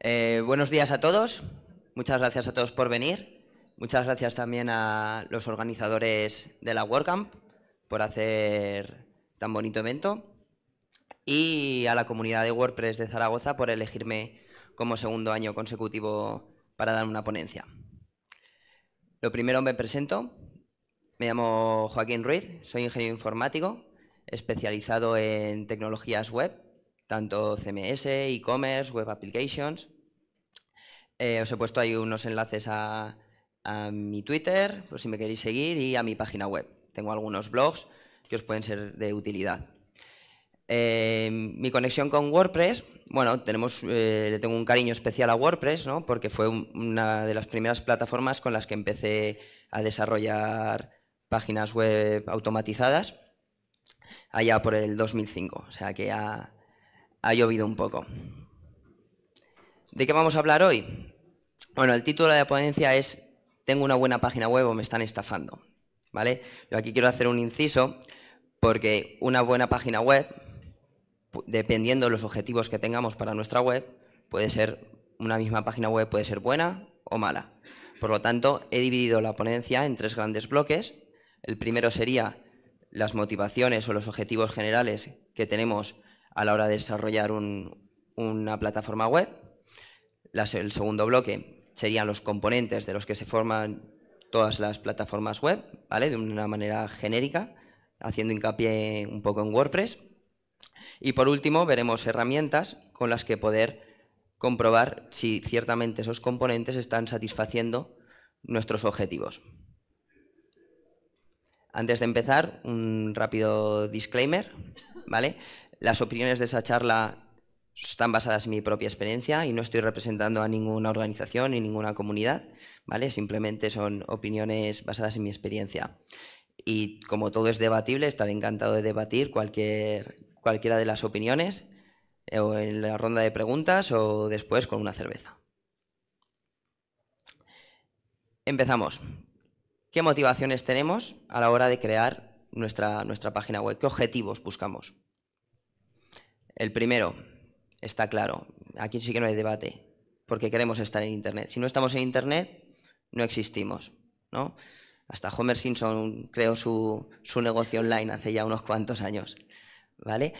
Eh, buenos días a todos. Muchas gracias a todos por venir. Muchas gracias también a los organizadores de la WordCamp por hacer tan bonito evento y a la comunidad de WordPress de Zaragoza por elegirme como segundo año consecutivo para dar una ponencia. Lo primero me presento. Me llamo Joaquín Ruiz, soy ingeniero informático especializado en tecnologías web tanto CMS, e-commerce, web applications. Eh, os he puesto ahí unos enlaces a, mi Twitter, por si me queréis seguir, y a mi página web. Tengo algunos blogs que os pueden ser de utilidad. Eh, mi conexión con WordPress, bueno, tenemos, eh, le tengo un cariño especial a WordPress, ¿no? porque fue una de las primeras plataformas con las que empecé a desarrollar páginas web automatizadas allá por el 2005. O sea que ya ha llovido un poco. ¿De qué vamos a hablar hoy? Bueno, el título de la ponencia es Tengo una buena página web o me están estafando. ¿Vale? Yo aquí quiero hacer un inciso porque una buena página web, dependiendo de los objetivos que tengamos para nuestra web, puede ser una misma página web puede ser buena o mala. Por lo tanto, he dividido la ponencia en tres grandes bloques. El primero sería las motivaciones o los objetivos generales que tenemos a la hora de desarrollar una plataforma web. el segundo bloque serían los componentes de los que se forman todas las plataformas web, ¿vale? De una manera genérica, haciendo hincapié un poco en WordPress. Y por último, veremos herramientas con las que poder comprobar si ciertamente esos componentes están satisfaciendo nuestros objetivos. Antes de empezar, un rápido disclaimer, ¿vale? Las opiniones de esa charla están basadas en mi propia experiencia y no estoy representando a ninguna organización ni ninguna comunidad, ¿vale? Simplemente son opiniones basadas en mi experiencia. Y como todo es debatible, estaré encantado de debatir cualquier, cualquiera de las opiniones eh, o en la ronda de preguntas o después con una cerveza. Empezamos. ¿Qué motivaciones tenemos a la hora de crear nuestra, nuestra página web? ¿Qué objetivos buscamos? El primero, está claro, aquí sí que no hay debate, porque queremos estar en Internet. Si no estamos en Internet, no existimos. ¿no? Hasta Homer Simpson creó su, su negocio online hace ya unos cuantos años. ¿vale?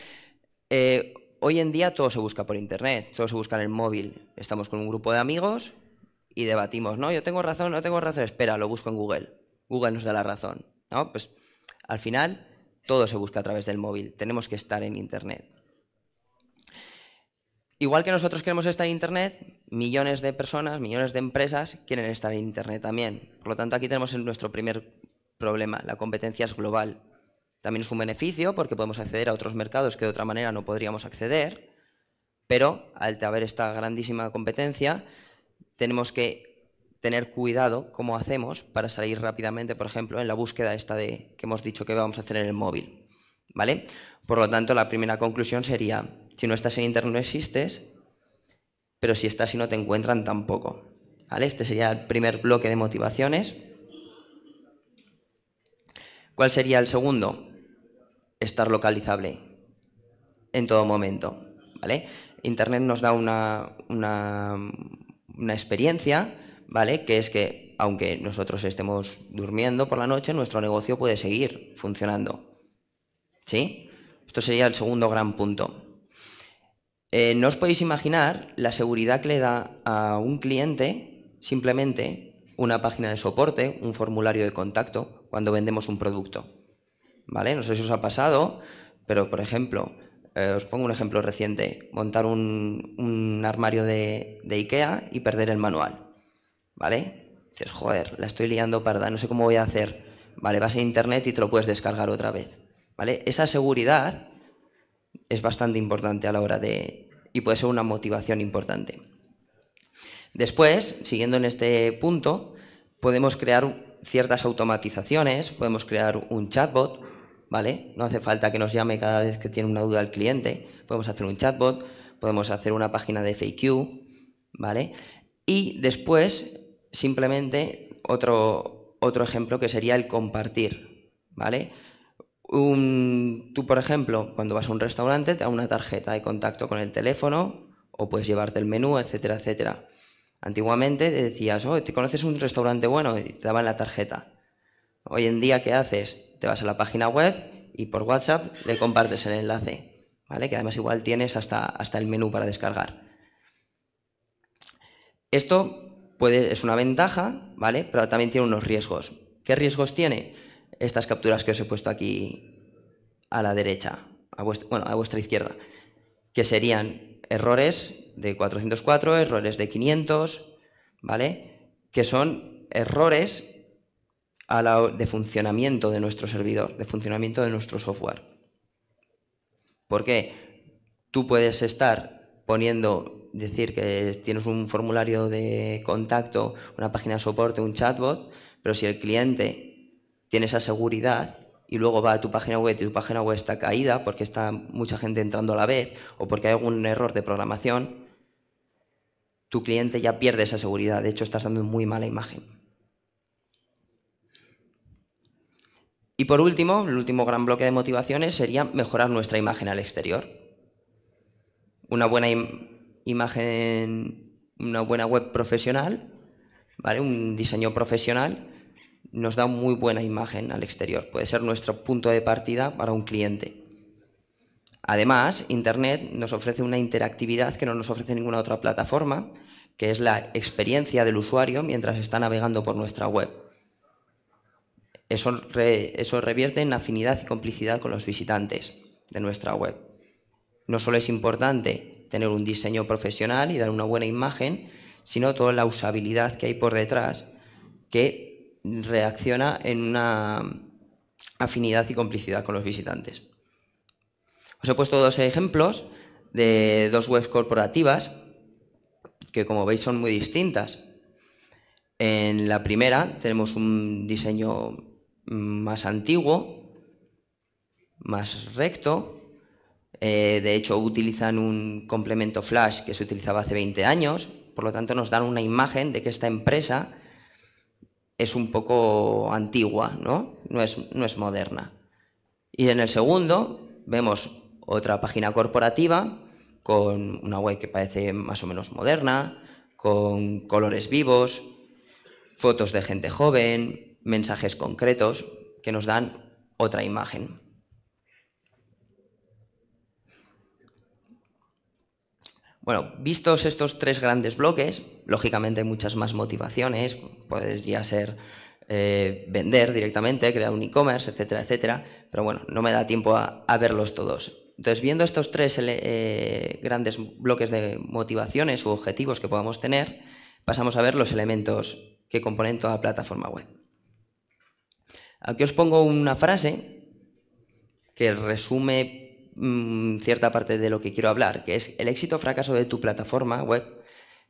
Eh, hoy en día todo se busca por Internet, todo se busca en el móvil. Estamos con un grupo de amigos y debatimos, ¿no? Yo tengo razón, no tengo razón, espera, lo busco en Google. Google nos da la razón. ¿no? Pues al final todo se busca a través del móvil, tenemos que estar en Internet. Igual que nosotros queremos estar en Internet, millones de personas, millones de empresas quieren estar en Internet también. Por lo tanto, aquí tenemos nuestro primer problema, la competencia es global. También es un beneficio porque podemos acceder a otros mercados que de otra manera no podríamos acceder, pero al tener esta grandísima competencia, tenemos que tener cuidado cómo hacemos para salir rápidamente, por ejemplo, en la búsqueda esta de que hemos dicho que vamos a hacer en el móvil. ¿Vale? Por lo tanto, la primera conclusión sería si no estás en Internet no existes, pero si estás y no te encuentran tampoco. ¿Vale? Este sería el primer bloque de motivaciones. ¿Cuál sería el segundo? Estar localizable en todo momento. ¿Vale? Internet nos da una, experiencia, ¿vale? Que es que aunque nosotros estemos durmiendo por la noche, nuestro negocio puede seguir funcionando. ¿Sí? Esto sería el segundo gran punto. Eh, no os podéis imaginar la seguridad que le da a un cliente simplemente una página de soporte, un formulario de contacto cuando vendemos un producto. ¿Vale? No sé si os ha pasado, pero por ejemplo, eh, os pongo un ejemplo reciente, montar un, armario de, IKEA y perder el manual. ¿Vale? Dices, joder, la estoy liando parda, no sé cómo voy a hacer. Vale, vas a internet y te lo puedes descargar otra vez. ¿Vale? Esa seguridad es bastante importante a la hora de... y puede ser una motivación importante. Después, siguiendo en este punto, podemos crear ciertas automatizaciones, podemos crear un chatbot, ¿vale? No hace falta que nos llame cada vez que tiene una duda el cliente, podemos hacer un chatbot, podemos hacer una página de FAQ, ¿vale? Y después, simplemente, otro, otro ejemplo que sería el compartir, ¿vale? Un, tú, por ejemplo, cuando vas a un restaurante, te da una tarjeta de contacto con el teléfono o puedes llevarte el menú, etcétera, etcétera. Antiguamente te decías, oh, ¿te conoces un restaurante bueno? Y te daban la tarjeta. Hoy en día, ¿qué haces? Te vas a la página web y por WhatsApp le compartes el enlace, ¿vale? Que además igual tienes hasta, hasta el menú para descargar. Esto puede, es una ventaja, ¿vale? Pero también tiene unos riesgos. ¿Qué riesgos tiene? estas capturas que os he puesto aquí a la derecha, a vuestra, bueno, a vuestra izquierda, que serían errores de 404, errores de 500, ¿vale? Que son errores de funcionamiento de nuestro servidor, de funcionamiento de nuestro software. ¿Por qué? Tú puedes estar poniendo, decir que tienes un formulario de contacto, una página de soporte, un chatbot, pero si el cliente tiene esa seguridad y luego va a tu página web y tu página web está caída porque está mucha gente entrando a la vez o porque hay algún error de programación, tu cliente ya pierde esa seguridad. De hecho, estás dando muy mala imagen. Y por último, el último gran bloque de motivaciones sería mejorar nuestra imagen al exterior. Una buena imagen, una buena web profesional, ¿vale? un diseño profesional nos da muy buena imagen al exterior, puede ser nuestro punto de partida para un cliente. Además, Internet nos ofrece una interactividad que no nos ofrece ninguna otra plataforma, que es la experiencia del usuario mientras está navegando por nuestra web. Eso, eso revierte en afinidad y complicidad con los visitantes de nuestra web. No solo es importante tener un diseño profesional y dar una buena imagen, sino toda la usabilidad que hay por detrás, que reacciona en una afinidad y complicidad con los visitantes. Os he puesto dos ejemplos de dos webs corporativas que como veis son muy distintas. En la primera tenemos un diseño más antiguo, más recto. Eh, de hecho utilizan un complemento flash que se utilizaba hace 20 años. Por lo tanto nos dan una imagen de que esta empresa es un poco antigua, ¿no? No es, es moderna. Y en el segundo vemos otra página corporativa con una web que parece más o menos moderna, con colores vivos, fotos de gente joven, mensajes concretos que nos dan otra imagen. Bueno, vistos estos tres grandes bloques, lógicamente hay muchas más motivaciones, podría ser eh, vender directamente, crear un e-commerce, etcétera, etcétera, pero bueno, no me da tiempo a, verlos todos. Entonces, viendo estos tres eh, grandes bloques de motivaciones u objetivos que podamos tener, pasamos a ver los elementos que componen toda la plataforma web. Aquí os pongo una frase que resume Mm, cierta parte de lo que quiero hablar, que es el éxito o fracaso de tu plataforma web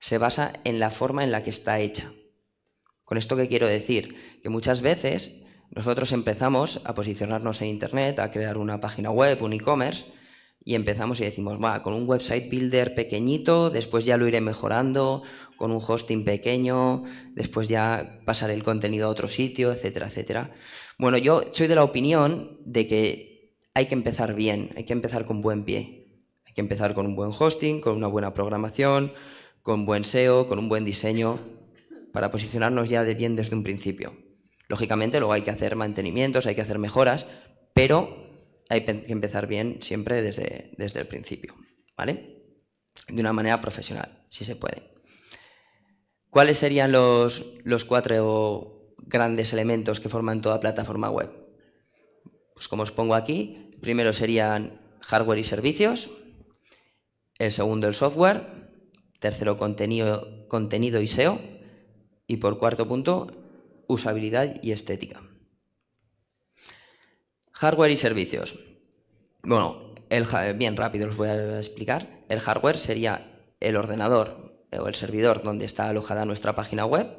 se basa en la forma en la que está hecha. Con esto que quiero decir, que muchas veces nosotros empezamos a posicionarnos en Internet, a crear una página web, un e-commerce, y empezamos y decimos, va, con un website builder pequeñito, después ya lo iré mejorando, con un hosting pequeño, después ya pasaré el contenido a otro sitio, etcétera, etcétera. Bueno, yo soy de la opinión de que hay que empezar bien, hay que empezar con buen pie. Hay que empezar con un buen hosting, con una buena programación, con buen SEO, con un buen diseño, para posicionarnos ya de bien desde un principio. Lógicamente, luego hay que hacer mantenimientos, hay que hacer mejoras, pero hay que empezar bien siempre desde, desde el principio, ¿vale? De una manera profesional, si se puede. ¿Cuáles serían los, los cuatro grandes elementos que forman toda plataforma web? Pues como os pongo aquí, primero serían hardware y servicios, el segundo el software, tercero contenido, contenido y SEO, y por cuarto punto, usabilidad y estética. Hardware y servicios. Bueno, bien rápido los voy a explicar. El hardware sería el ordenador o el servidor donde está alojada nuestra página web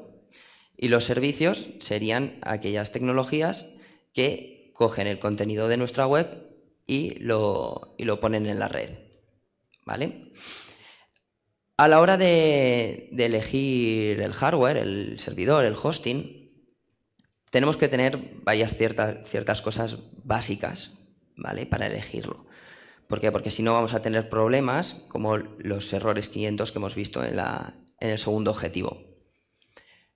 y los servicios serían aquellas tecnologías que cogen el contenido de nuestra web y lo, lo ponen en la red. ¿Vale? A la hora de, elegir el hardware, el servidor, el hosting, tenemos que tener varias ciertas, ciertas cosas básicas, ¿vale? Para elegirlo. ¿Por qué? Porque si no vamos a tener problemas como los errores 500 que hemos visto en, la, en el segundo objetivo.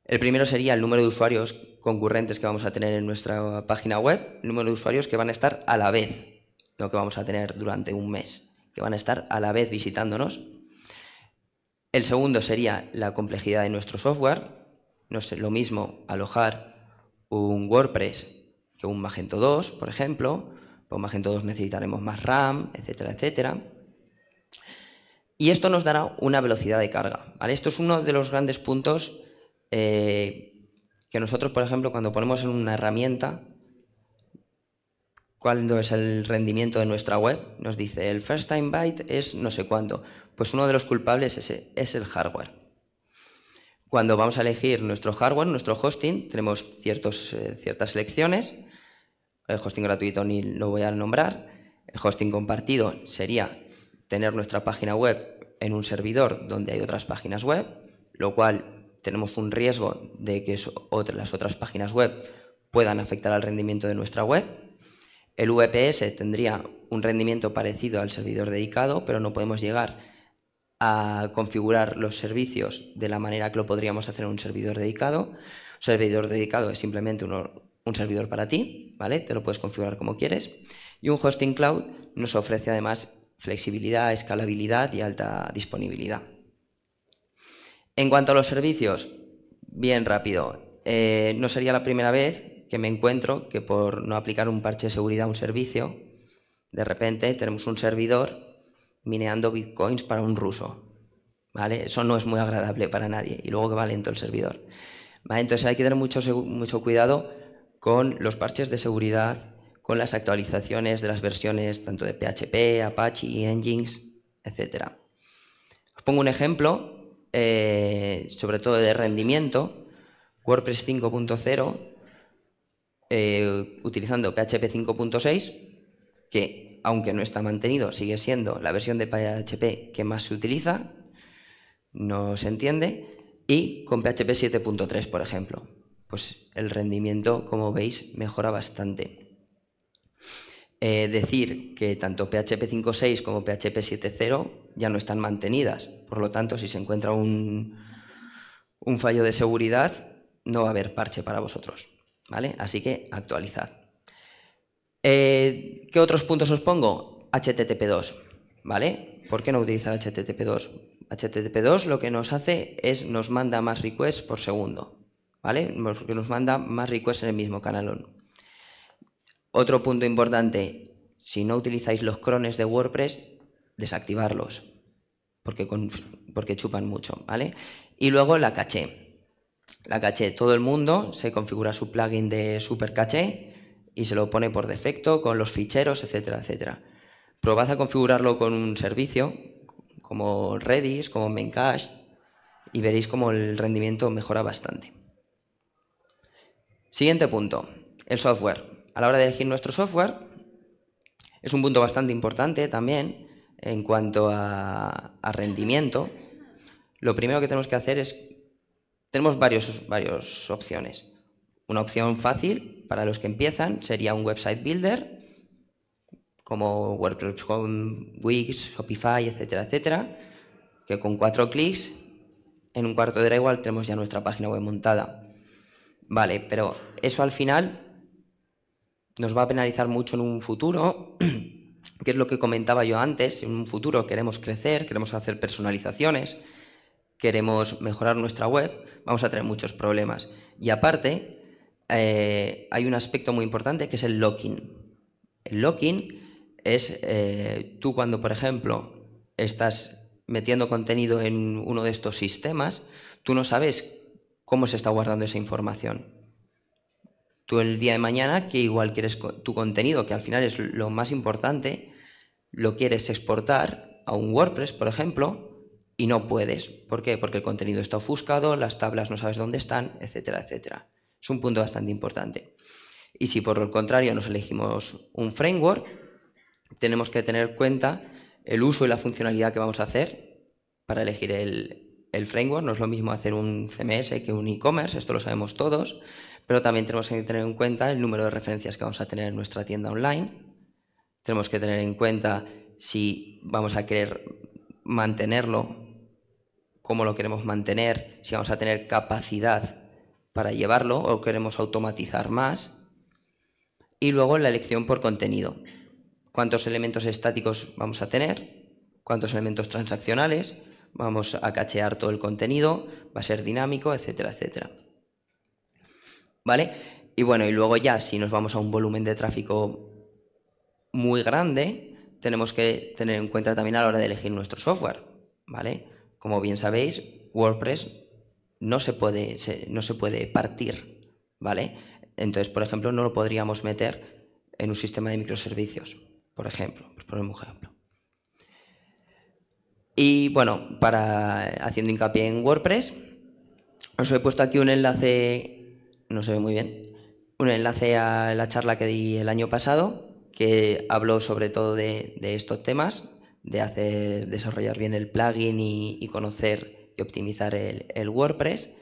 El primero sería el número de usuarios concurrentes que vamos a tener en nuestra página web, el número de usuarios que van a estar a la vez lo que vamos a tener durante un mes, que van a estar a la vez visitándonos. El segundo sería la complejidad de nuestro software. No es lo mismo alojar un WordPress que un Magento 2, por ejemplo. Con pues Magento 2 necesitaremos más RAM, etcétera, etcétera. Y esto nos dará una velocidad de carga. Esto es uno de los grandes puntos eh, que nosotros, por ejemplo, cuando ponemos en una herramienta, cuándo es el rendimiento de nuestra web, nos dice el first time byte es no sé cuándo. Pues uno de los culpables es, el hardware. Cuando vamos a elegir nuestro hardware, nuestro hosting, tenemos eh, ciertas selecciones. El hosting gratuito ni lo voy a nombrar. El hosting compartido sería tener nuestra página web en un servidor donde hay otras páginas web, lo cual tenemos un riesgo de que las otras páginas web puedan afectar al rendimiento de nuestra web. El VPS tendría un rendimiento parecido al servidor dedicado, pero no podemos llegar a configurar los servicios de la manera que lo podríamos hacer en un servidor dedicado. Un servidor dedicado es simplemente un servidor para ti, ¿vale? Te lo puedes configurar como quieres. Y un hosting cloud nos ofrece además flexibilidad, escalabilidad y alta disponibilidad. En cuanto a los servicios, bien rápido. Eh, no sería la primera vez que me encuentro que por no aplicar un parche de seguridad a un servicio, de repente tenemos un servidor mineando bitcoins para un ruso. ¿Vale? Eso no es muy agradable para nadie y luego que va lento el servidor. ¿Vale? Entonces hay que tener mucho, mucho cuidado con los parches de seguridad, con las actualizaciones de las versiones tanto de PHP, Apache, Engines, etc. Os pongo un ejemplo, eh, sobre todo de rendimiento. WordPress 5.0 eh, utilizando PHP 5.6, que aunque no está mantenido, sigue siendo la versión de PHP que más se utiliza, no se entiende, y con PHP 7.3, por ejemplo. Pues el rendimiento, como veis, mejora bastante. Eh, decir que tanto PHP 5.6 como PHP 7.0 ya no están mantenidas. Por lo tanto, si se encuentra un fallo de seguridad, no va a haber parche para vosotros. ¿Vale? Así que actualizad. Eh, ¿Qué otros puntos os pongo? HTTP2, ¿vale? ¿Por qué no utilizar HTTP2? HTTP2 lo que nos hace es nos manda más requests por segundo, ¿vale? nos manda más requests en el mismo canalón. Otro punto importante, si no utilizáis los crones de WordPress, desactivarlos, porque, porque chupan mucho, ¿vale? Y luego la caché la caché. Todo el mundo se configura su plugin de super caché y se lo pone por defecto con los ficheros, etcétera, etcétera. Probad a configurarlo con un servicio como Redis, como Memcached y veréis cómo el rendimiento mejora bastante. Siguiente punto, el software. A la hora de elegir nuestro software es un punto bastante importante también en cuanto a rendimiento. Lo primero que tenemos que hacer es tenemos varias opciones. Una opción fácil para los que empiezan sería un website builder, como WordPress Home, Wix, Shopify, etcétera, etcétera, que con cuatro clics, en un cuarto de hora igual tenemos ya nuestra página web montada. Vale, pero eso al final nos va a penalizar mucho en un futuro, que es lo que comentaba yo antes, en un futuro queremos crecer, queremos hacer personalizaciones, queremos mejorar nuestra web, vamos a tener muchos problemas. Y aparte, eh, hay un aspecto muy importante que es el locking. El locking es eh, tú cuando, por ejemplo, estás metiendo contenido en uno de estos sistemas, tú no sabes cómo se está guardando esa información. Tú el día de mañana, que igual quieres tu contenido, que al final es lo más importante, lo quieres exportar a un WordPress, por ejemplo, y no puedes. ¿Por qué? Porque el contenido está ofuscado, las tablas no sabes dónde están, etcétera, etcétera. Es un punto bastante importante. Y si por el contrario nos elegimos un framework, tenemos que tener en cuenta el uso y la funcionalidad que vamos a hacer para elegir el, el framework. No es lo mismo hacer un CMS que un e-commerce, esto lo sabemos todos, pero también tenemos que tener en cuenta el número de referencias que vamos a tener en nuestra tienda online. Tenemos que tener en cuenta si vamos a querer mantenerlo cómo lo queremos mantener, si vamos a tener capacidad para llevarlo o queremos automatizar más. Y luego la elección por contenido. ¿Cuántos elementos estáticos vamos a tener? ¿Cuántos elementos transaccionales? Vamos a cachear todo el contenido, va a ser dinámico, etcétera, etcétera. ¿Vale? Y bueno, y luego ya si nos vamos a un volumen de tráfico muy grande, tenemos que tener en cuenta también a la hora de elegir nuestro software, ¿vale? Como bien sabéis, WordPress no se puede, no se puede partir, ¿vale? Entonces, por ejemplo, no lo podríamos meter en un sistema de microservicios, por ejemplo, pues por un ejemplo. Y bueno, para haciendo hincapié en WordPress, os he puesto aquí un enlace, no se ve muy bien, un enlace a la charla que di el año pasado, que habló sobre todo de estos temas, de hacer, desarrollar bien el plugin y, conocer y optimizar el, WordPress.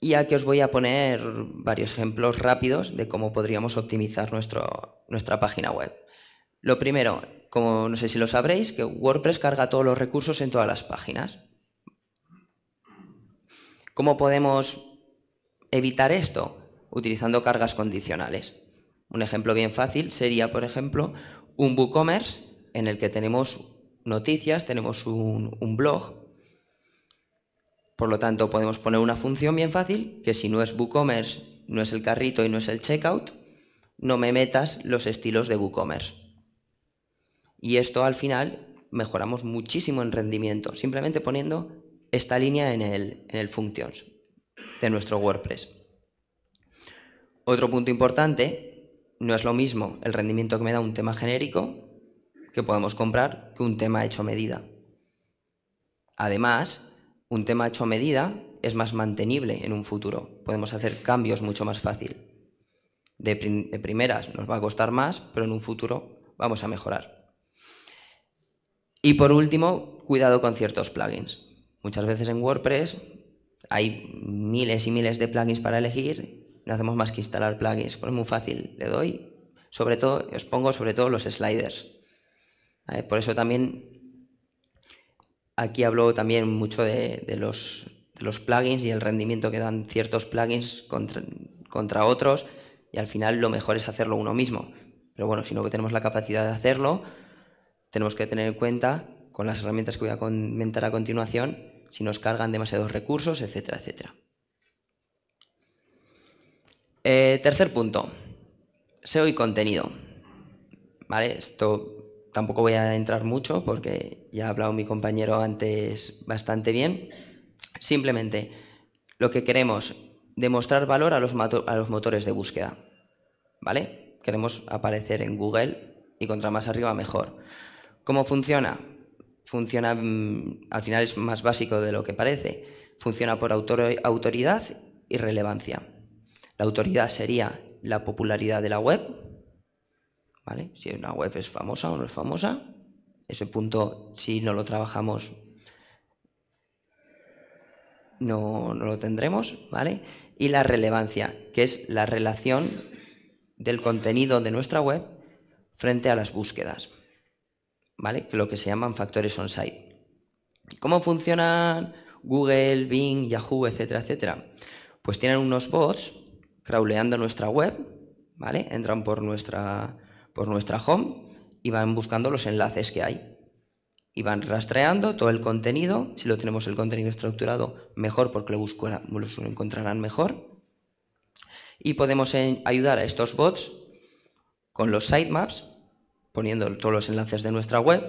Y aquí os voy a poner varios ejemplos rápidos de cómo podríamos optimizar nuestra página web. Lo primero, como no sé si lo sabréis, que WordPress carga todos los recursos en todas las páginas. ¿Cómo podemos evitar esto? Utilizando cargas condicionales. Un ejemplo bien fácil sería, por ejemplo, un WooCommerce en el que tenemos noticias, tenemos un, blog. Por lo tanto, podemos poner una función bien fácil, que si no es WooCommerce, no es el carrito y no es el checkout, no me metas los estilos de WooCommerce. Y esto al final mejoramos muchísimo en rendimiento, simplemente poniendo esta línea en el, en el functions de nuestro WordPress. Otro punto importante, no es lo mismo el rendimiento que me da un tema genérico que podemos comprar que un tema hecho a medida. Además, un tema hecho a medida es más mantenible en un futuro. Podemos hacer cambios mucho más fácil. De, primeras nos va a costar más, pero en un futuro vamos a mejorar. Y por último, cuidado con ciertos plugins. Muchas veces en WordPress hay miles y miles de plugins para elegir. No hacemos más que instalar plugins, pues es muy fácil. Le doy, sobre todo, os pongo sobre todo los sliders por eso también aquí hablo también mucho de, los, plugins y el rendimiento que dan ciertos plugins contra, otros y al final lo mejor es hacerlo uno mismo. Pero bueno, si no tenemos la capacidad de hacerlo, tenemos que tener en cuenta con las herramientas que voy a comentar a continuación si nos cargan demasiados recursos, etcétera, etcétera. Eh, tercer punto, SEO y contenido. ¿Vale? Esto tampoco voy a entrar mucho porque ya ha hablado mi compañero antes bastante bien. Simplemente lo que queremos, demostrar valor a los, a los motores de búsqueda. ¿Vale? Queremos aparecer en Google y contra más arriba mejor. ¿Cómo funciona? Funciona, mm, al final es más básico de lo que parece. Funciona por autor autoridad y relevancia. La autoridad sería la popularidad de la web, si una web es famosa o no es famosa, ese punto, si no lo trabajamos, no, lo tendremos, ¿vale? Y la relevancia, que es la relación del contenido de nuestra web frente a las búsquedas, ¿vale? Lo que se llaman factores on-site. ¿Cómo funcionan Google, Bing, Yahoo, etcétera, etcétera? Pues tienen unos bots crawleando nuestra web, ¿vale? Entran por nuestra por pues, nuestra home y van buscando los enlaces que hay. Y van rastreando todo el contenido. Si lo tenemos el contenido estructurado, mejor porque lo, lo encontrarán mejor. Y podemos ayudar a estos bots con los sitemaps, poniendo todos los enlaces de nuestra web.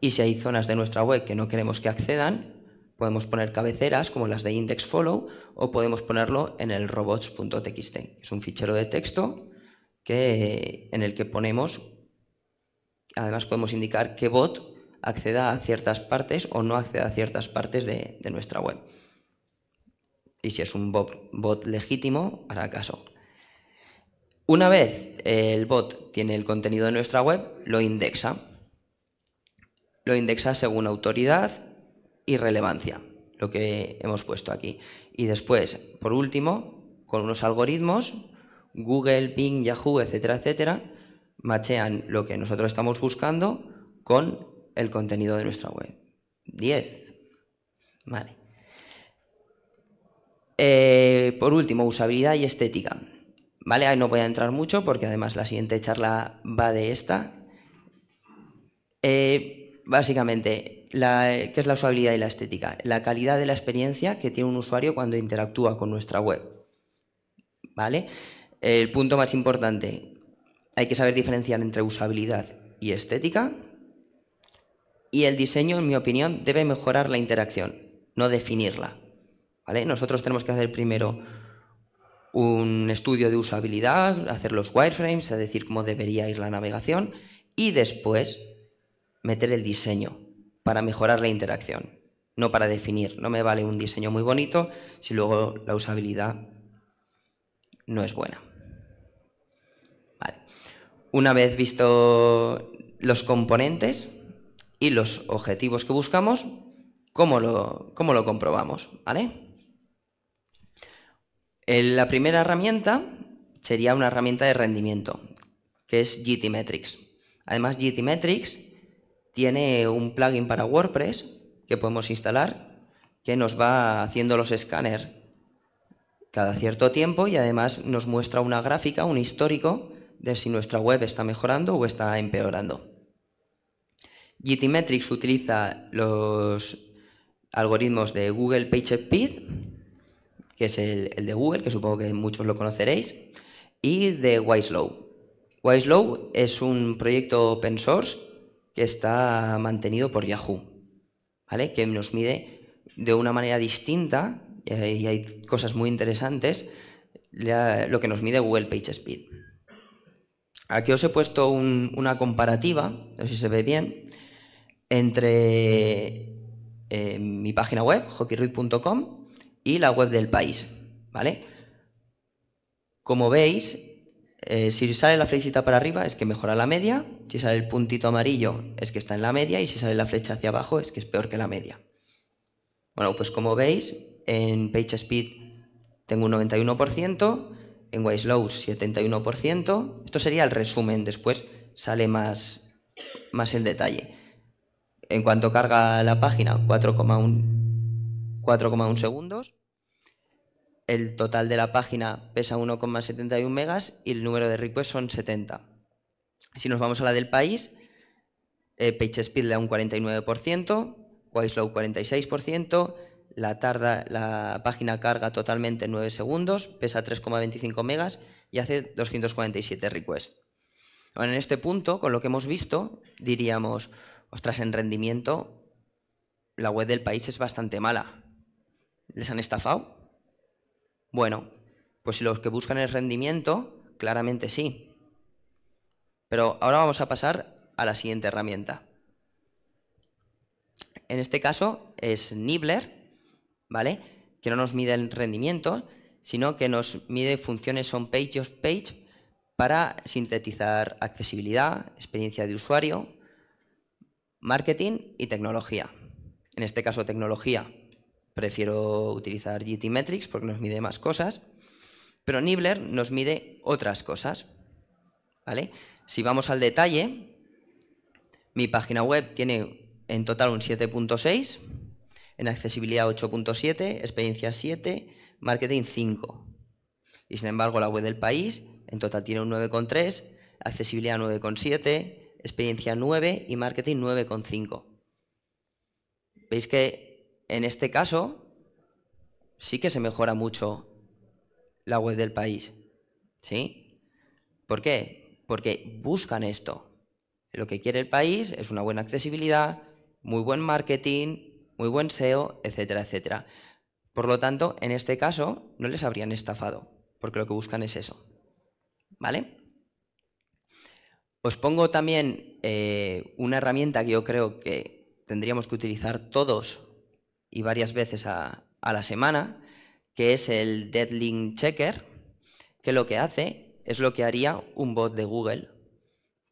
Y si hay zonas de nuestra web que no queremos que accedan, podemos poner cabeceras como las de index follow o podemos ponerlo en el robots.txt. Es un fichero de texto en el que ponemos, además podemos indicar qué bot acceda a ciertas partes o no acceda a ciertas partes de, nuestra web. Y si es un bot, bot legítimo, hará caso. Una vez el bot tiene el contenido de nuestra web, lo indexa. Lo indexa según autoridad y relevancia, lo que hemos puesto aquí. Y después, por último, con unos algoritmos, Google, Bing, Yahoo, etcétera, etcétera, machean lo que nosotros estamos buscando con el contenido de nuestra web. 10. Vale. Eh, por último, usabilidad y estética. ¿Vale? Ahí no voy a entrar mucho porque además la siguiente charla va de esta. Eh, básicamente, ¿qué es la usabilidad y la estética? La calidad de la experiencia que tiene un usuario cuando interactúa con nuestra web. ¿Vale? El punto más importante, hay que saber diferenciar entre usabilidad y estética. Y el diseño, en mi opinión, debe mejorar la interacción, no definirla. ¿Vale? Nosotros tenemos que hacer primero un estudio de usabilidad, hacer los wireframes, es decir, cómo debería ir la navegación, y después meter el diseño para mejorar la interacción, no para definir. No me vale un diseño muy bonito si luego la usabilidad no es buena. Una vez visto los componentes y los objetivos que buscamos, ¿cómo lo, cómo lo comprobamos? ¿Vale? Eh, la primera herramienta sería una herramienta de rendimiento, que es Metrics. Además, Metrics tiene un plugin para WordPress que podemos instalar que nos va haciendo los escáner cada cierto tiempo y además nos muestra una gráfica, un histórico de si nuestra web está mejorando o está empeorando. GTmetrix utiliza los algoritmos de Google PageSpeed, que es el, de Google, que supongo que muchos lo conoceréis, y de Wiselow. Wiselow es un proyecto open source que está mantenido por Yahoo, ¿vale? que nos mide de una manera distinta, y hay cosas muy interesantes, lo que nos mide Google PageSpeed. Aquí os he puesto una comparativa, no sé si se ve bien, entre eh, mi página web, hockeyroot.com, y la web del país. ¿Vale? Como veis, eh, si sale la flechita para arriba es que mejora la media, si sale el puntito amarillo es que está en la media y si sale la flecha hacia abajo es que es peor que la media. Bueno, pues como veis, en PageSpeed tengo un 91%, en YSLOW, 71%. Esto sería el resumen, después sale más, más el detalle. En cuanto carga la página, 4,1 segundos. El total de la página pesa 1,71 megas y el número de requests son 70. Si nos vamos a la del país, eh, PageSpeed le da un 49%, Wiselow 46%, la, tarda, la página carga totalmente en 9 segundos, pesa 3,25 megas y hace 247 requests. en este punto, con lo que hemos visto, diríamos, ostras, en rendimiento, la web del país es bastante mala. ¿Les han estafado? Bueno, pues los que buscan el rendimiento, claramente sí. Pero ahora vamos a pasar a la siguiente herramienta. En este caso es Nibbler, ¿vale? Que no nos mide el rendimiento, sino que nos mide funciones on page of page para sintetizar accesibilidad, experiencia de usuario, marketing y tecnología. En este caso, tecnología. Prefiero utilizar GT Metrics porque nos mide más cosas, pero Nibbler nos mide otras cosas. ¿Vale? Si vamos al detalle, mi página web tiene en total un 7.6 en accesibilidad 8.7, experiencia 7, marketing 5. Y sin embargo, la web del país en total tiene un 9,3, accesibilidad 9,7, experiencia 9 y marketing 9,5. Veis que en este caso sí que se mejora mucho la web del país. ¿Sí? ¿Por qué? Porque buscan esto. Lo que quiere el país es una buena accesibilidad, muy buen marketing, muy buen SEO, etcétera, etcétera. Por lo tanto, en este caso no les habrían estafado, porque lo que buscan es eso. ¿Vale? Os pongo también eh, una herramienta que yo creo que tendríamos que utilizar todos y varias veces a, a la semana, que es el Deadlink Checker, que lo que hace es lo que haría un bot de Google,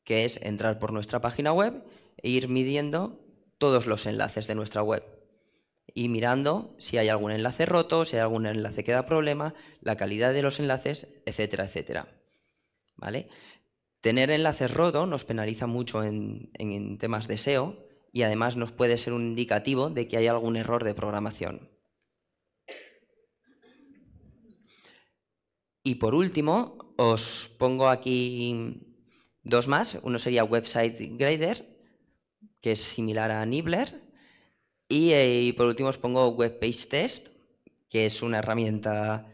que es entrar por nuestra página web e ir midiendo todos los enlaces de nuestra web y mirando si hay algún enlace roto, si hay algún enlace que da problema, la calidad de los enlaces, etcétera, etcétera. ¿Vale? Tener enlaces rotos nos penaliza mucho en, en temas de SEO y además nos puede ser un indicativo de que hay algún error de programación. Y por último, os pongo aquí dos más. Uno sería Website Grader, que es similar a Nibler eh, y, por último os pongo Page Test, que es una herramienta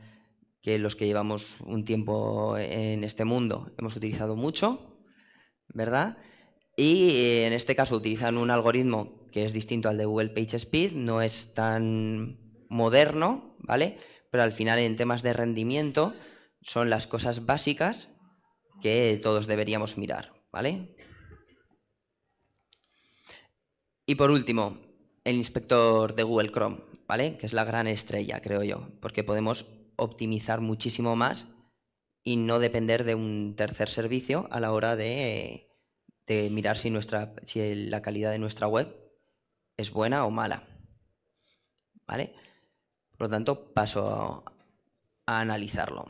que los que llevamos un tiempo en este mundo hemos utilizado mucho, ¿verdad? Y eh, en este caso utilizan un algoritmo que es distinto al de Google Speed, no es tan moderno, ¿vale? Pero al final en temas de rendimiento son las cosas básicas que todos deberíamos mirar, ¿vale? Y por último, el inspector de Google Chrome, ¿vale? Que es la gran estrella, creo yo, porque podemos optimizar muchísimo más y no depender de un tercer servicio a la hora de, mirar si, nuestra, si la calidad de nuestra web es buena o mala. ¿Vale? Por lo tanto, paso a, analizarlo.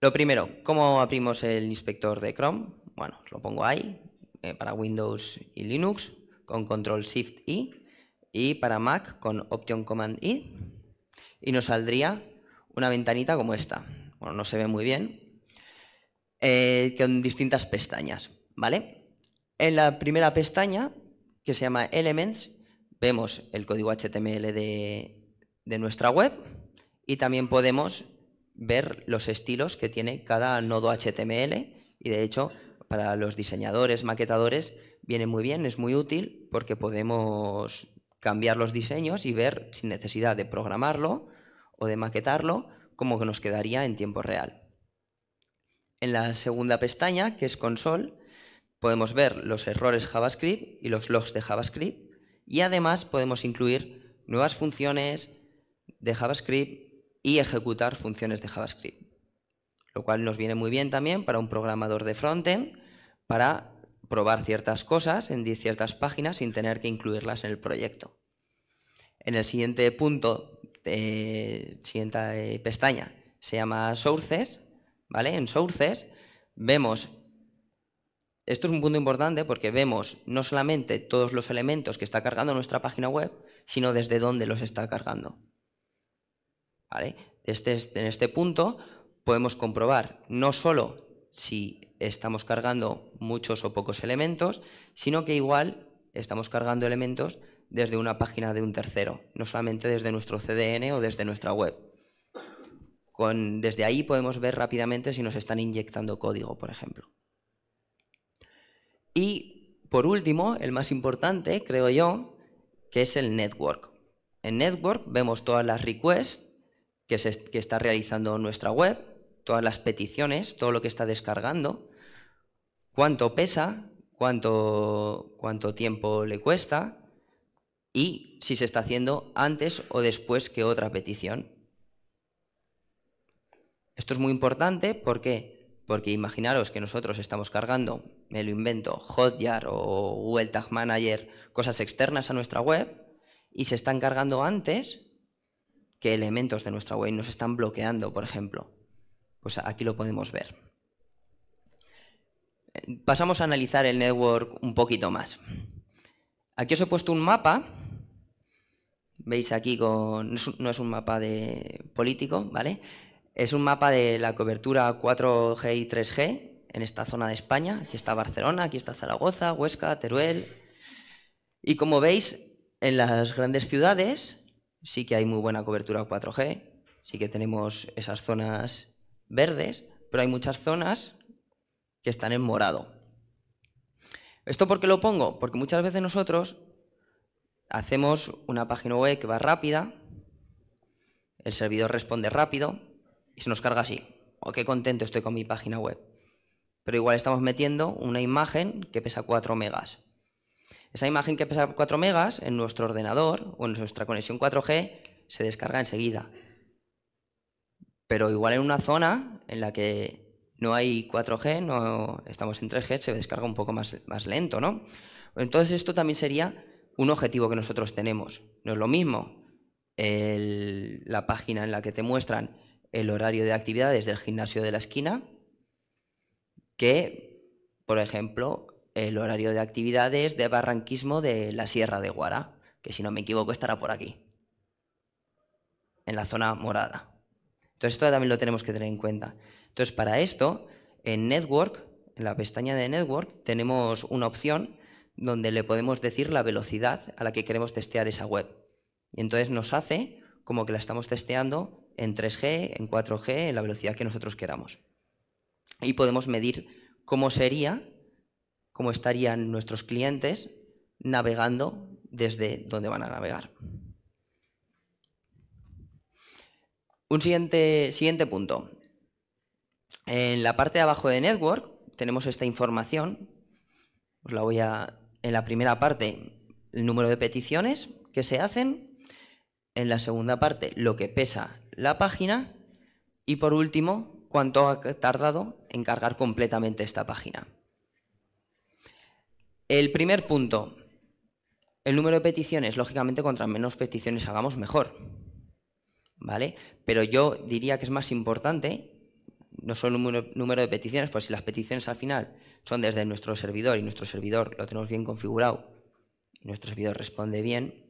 Lo primero, ¿cómo abrimos el inspector de Chrome? Bueno, lo pongo ahí, eh, para Windows y Linux con Control Shift I y para Mac con Option Command I y nos saldría una ventanita como esta. Bueno, no se ve muy bien, eh, con distintas pestañas, ¿vale? En la primera pestaña, que se llama Elements, vemos el código HTML de, de nuestra web y también podemos ver los estilos que tiene cada nodo HTML y de hecho para los diseñadores, maquetadores, viene muy bien, es muy útil porque podemos cambiar los diseños y ver sin necesidad de programarlo o de maquetarlo cómo nos quedaría en tiempo real. En la segunda pestaña, que es console, podemos ver los errores JavaScript y los logs de JavaScript y además podemos incluir nuevas funciones de JavaScript y ejecutar funciones de JavaScript lo cual nos viene muy bien también para un programador de frontend para probar ciertas cosas en ciertas páginas sin tener que incluirlas en el proyecto. En el siguiente punto, eh, siguiente eh, pestaña, se llama Sources, ¿vale? En Sources vemos, esto es un punto importante porque vemos no solamente todos los elementos que está cargando nuestra página web, sino desde dónde los está cargando. ¿Vale? Este en este punto podemos comprobar no solo si estamos cargando muchos o pocos elementos, sino que igual estamos cargando elementos desde una página de un tercero, no solamente desde nuestro CDN o desde nuestra web. desde ahí podemos ver rápidamente si nos están inyectando código, por ejemplo. Y por último, el más importante, creo yo, que es el network. En network vemos todas las requests que está realizando nuestra web, todas las peticiones, todo lo que está descargando, cuánto pesa, cuánto, cuánto tiempo le cuesta y si se está haciendo antes o después que otra petición. Esto es muy importante ¿por qué? porque imaginaros que nosotros estamos cargando, me lo invento, Hotjar o Google Tag Manager, cosas externas a nuestra web y se están cargando antes que elementos de nuestra web nos están bloqueando, por ejemplo pues aquí lo podemos ver. Pasamos a analizar el network un poquito más. Aquí os he puesto un mapa. Veis aquí con. No es un mapa de político, ¿vale? Es un mapa de la cobertura 4G y 3G en esta zona de España. Aquí está Barcelona, aquí está Zaragoza, Huesca, Teruel. Y como veis, en las grandes ciudades sí que hay muy buena cobertura 4G, sí que tenemos esas zonas verdes, pero hay muchas zonas que están en morado. ¿Esto por qué lo pongo? Porque muchas veces nosotros hacemos una página web que va rápida, el servidor responde rápido y se nos carga así. ¡Oh, qué contento estoy con mi página web! Pero igual estamos metiendo una imagen que pesa 4 megas. Esa imagen que pesa 4 megas en nuestro ordenador o en nuestra conexión 4G se descarga enseguida. Pero igual en una zona en la que no hay 4G, no estamos en 3G, se descarga un poco más, más lento, ¿no? Entonces esto también sería un objetivo que nosotros tenemos. No es lo mismo la página en la que te muestran el horario de actividades del gimnasio de la esquina que, por ejemplo, el horario de actividades de barranquismo de la Sierra de Guara, que si no me equivoco estará por aquí, en la zona morada. Entonces esto también lo tenemos que tener en cuenta. Entonces para esto, en Network, en la pestaña de Network, tenemos una opción donde le podemos decir la velocidad a la que queremos testear esa web. Y entonces nos hace como que la estamos testeando en 3G, en 4G, en la velocidad que nosotros queramos. Y podemos medir cómo sería, cómo estarían nuestros clientes navegando desde donde van a navegar. Un siguiente, siguiente punto. En la parte de abajo de Network tenemos esta información. Os la voy a. En la primera parte, el número de peticiones que se hacen. En la segunda parte, lo que pesa la página. Y por último, cuánto ha tardado en cargar completamente esta página. El primer punto, el número de peticiones. Lógicamente, contra menos peticiones hagamos, mejor. Pero yo diría que es más importante no solo el número de peticiones, pues si las peticiones al final son desde nuestro servidor y nuestro servidor lo tenemos bien configurado y nuestro servidor responde bien,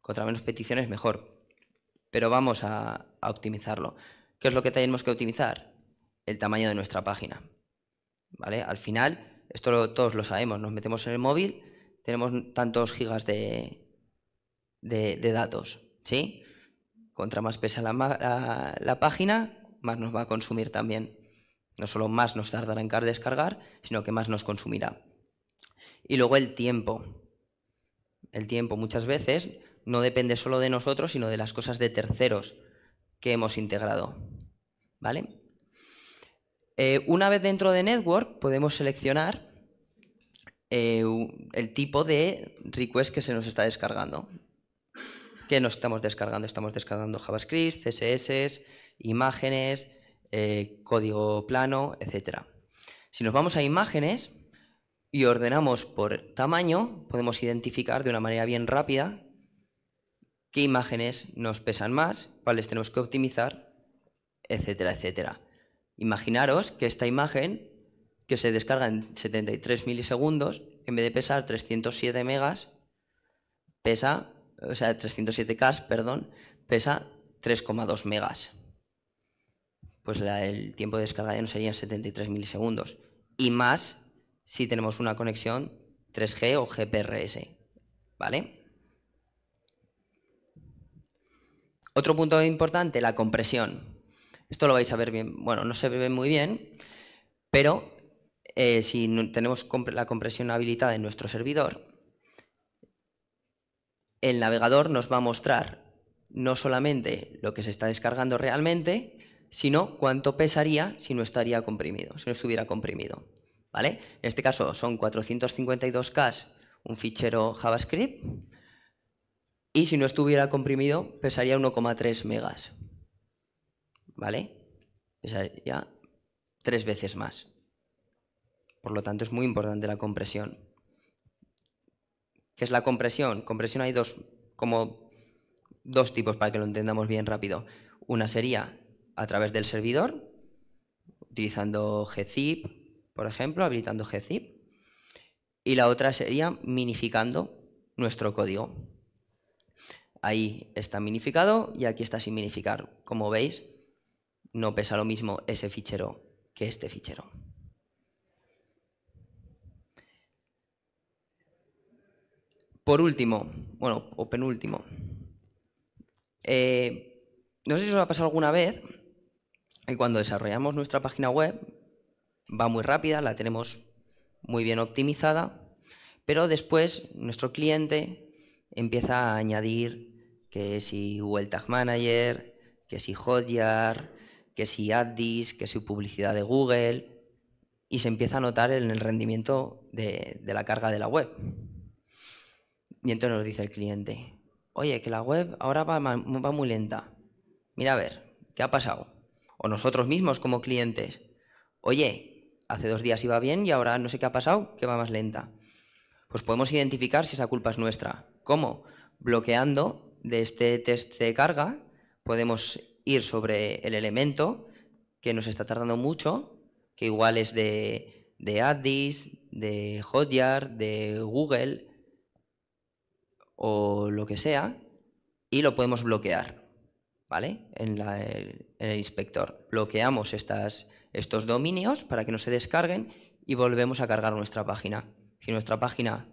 contra menos peticiones mejor. Pero vamos a, optimizarlo. ¿Qué es lo que tenemos que optimizar? El tamaño de nuestra página. ¿Vale? Al final, esto todos lo sabemos, nos metemos en el móvil, tenemos tantos gigas de, de datos. ¿sí? Contra más pesa la, página, más nos va a consumir también. No solo más nos tardará en descargar, sino que más nos consumirá. Y luego el tiempo. El tiempo muchas veces no depende solo de nosotros, sino de las cosas de terceros que hemos integrado. ¿Vale? Eh, una vez dentro de Network podemos seleccionar eh, el tipo de request que se nos está descargando. ¿Qué nos estamos descargando? Estamos descargando JavaScript, CSS, imágenes, eh, código plano, etc. Si nos vamos a imágenes y ordenamos por tamaño, podemos identificar de una manera bien rápida qué imágenes nos pesan más, cuáles tenemos que optimizar, etcétera, etcétera. Imaginaros que esta imagen, que se descarga en 73 milisegundos, en vez de pesar 307 megas, pesa o sea, 307K, perdón, pesa 3,2 megas. Pues el tiempo de descarga ya no serían 73 milisegundos. Y más si tenemos una conexión 3G o GPRS. ¿Vale? Otro punto importante, la compresión. Esto lo vais a ver bien. Bueno, no se ve muy bien, pero eh, si tenemos la compresión habilitada en nuestro servidor, el navegador nos va a mostrar no solamente lo que se está descargando realmente, sino cuánto pesaría si no estaría comprimido, si no estuviera comprimido. ¿Vale? En este caso son 452K un fichero JavaScript y si no estuviera comprimido pesaría 1,3 megas. ¿Vale? Pesaría tres veces más. Por lo tanto es muy importante la compresión que es la compresión. Compresión hay dos, como dos tipos para que lo entendamos bien rápido. Una sería a través del servidor, utilizando gzip, por ejemplo, habilitando gzip. Y la otra sería minificando nuestro código. Ahí está minificado y aquí está sin minificar. Como veis, no pesa lo mismo ese fichero que este fichero. Por último, bueno, o penúltimo, eh, no sé si os ha pasado alguna vez que cuando desarrollamos nuestra página web va muy rápida, la tenemos muy bien optimizada, pero después nuestro cliente empieza a añadir que si Google Tag Manager, que si Hotjar, que si AdDis, que si publicidad de Google, y se empieza a notar en el rendimiento de la carga de la web. Y entonces nos dice el cliente, oye, que la web ahora va, va muy lenta. Mira a ver, ¿qué ha pasado? O nosotros mismos como clientes, oye, hace dos días iba bien y ahora no sé qué ha pasado, que va más lenta. Pues podemos identificar si esa culpa es nuestra. ¿Cómo? Bloqueando de este test de carga, podemos ir sobre el elemento que nos está tardando mucho, que igual es de, de Addis, de Hotjar, de Google, o lo que sea y lo podemos bloquear, ¿vale? En, el, inspector. Bloqueamos estos dominios para que no se descarguen y volvemos a cargar nuestra página. Si nuestra página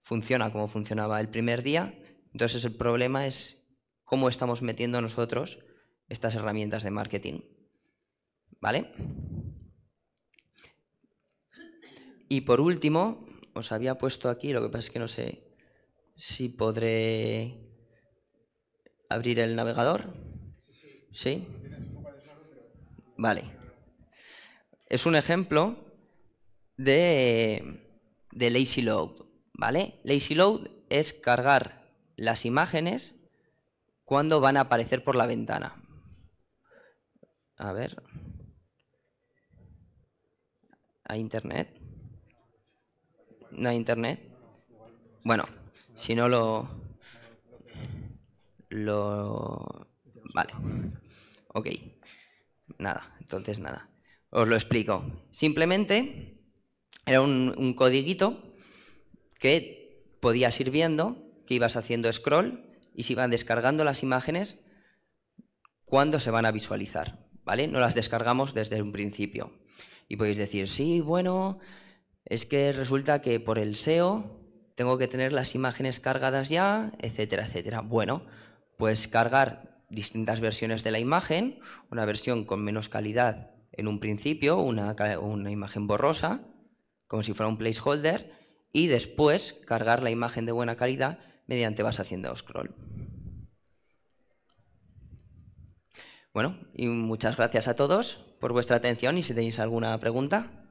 funciona como funcionaba el primer día, entonces el problema es cómo estamos metiendo nosotros estas herramientas de marketing. ¿Vale? Y por último, os había puesto aquí, lo que pasa es que no sé si podré abrir el navegador. ¿Sí? Vale. Es un ejemplo de, lazy load, ¿vale? Lazy load es cargar las imágenes cuando van a aparecer por la ventana. A ver. ¿Hay internet? ¿No hay internet? Bueno, si no lo... Lo... Vale. Ok. Nada, entonces nada. Os lo explico. Simplemente era un, un codiguito que podías ir viendo, que ibas haciendo scroll y se iban descargando las imágenes cuando se van a visualizar. ¿Vale? No las descargamos desde un principio. Y podéis decir, sí, bueno, es que resulta que por el SEO tengo que tener las imágenes cargadas ya, etcétera, etcétera. Bueno, pues cargar distintas versiones de la imagen, una versión con menos calidad en un principio, una, imagen borrosa, como si fuera un placeholder, y después cargar la imagen de buena calidad mediante vas haciendo scroll. Bueno, y muchas gracias a todos por vuestra atención y si tenéis alguna pregunta.